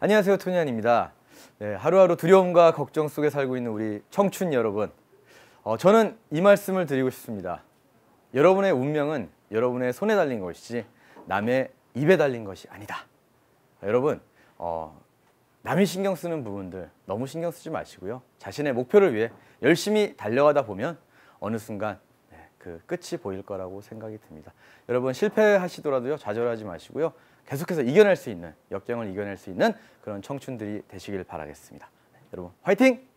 안녕하세요 토니안입니다 네, 하루하루 두려움과 걱정 속에 살고 있는 우리 청춘 여러분 어, 저는 이 말씀을 드리고 싶습니다 여러분의 운명은 여러분의 손에 달린 것이지 남의 입에 달린 것이 아니다 여러분 어, 남이 신경 쓰는 부분들 너무 신경 쓰지 마시고요 자신의 목표를 위해 열심히 달려가다 보면 어느 순간 그 끝이 보일 거라고 생각이 듭니다. 여러분 실패하시더라도요 좌절하지 마시고요 계속해서 이겨낼 수 있는 역경을 이겨낼 수 있는 그런 청춘들이 되시길 바라겠습니다. 네, 여러분 화이팅!